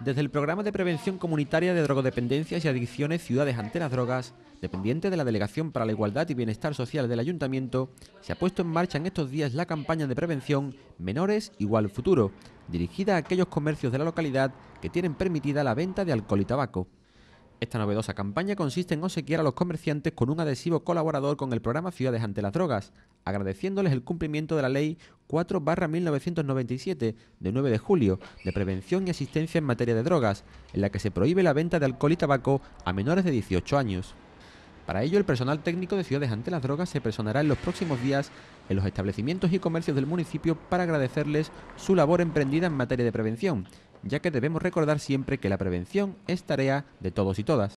Desde el Programa de Prevención Comunitaria de Drogodependencias y Adicciones Ciudades ante Drogas, dependiente de la Delegación para la Igualdad y Bienestar Social del Ayuntamiento, se ha puesto en marcha en estos días la campaña de prevención Menores Igual Futuro, dirigida a aquellos comercios de la localidad que tienen permitida la venta de alcohol y tabaco. Esta novedosa campaña consiste en obsequiar a los comerciantes con un adhesivo colaborador con el programa Ciudades ante las Drogas, agradeciéndoles el cumplimiento de la Ley 4-1997 de 9 de julio de prevención y asistencia en materia de drogas, en la que se prohíbe la venta de alcohol y tabaco a menores de 18 años. Para ello, el personal técnico de Ciudades ante las Drogas se personará en los próximos días en los establecimientos y comercios del municipio para agradecerles su labor emprendida en materia de prevención ya que debemos recordar siempre que la prevención es tarea de todos y todas.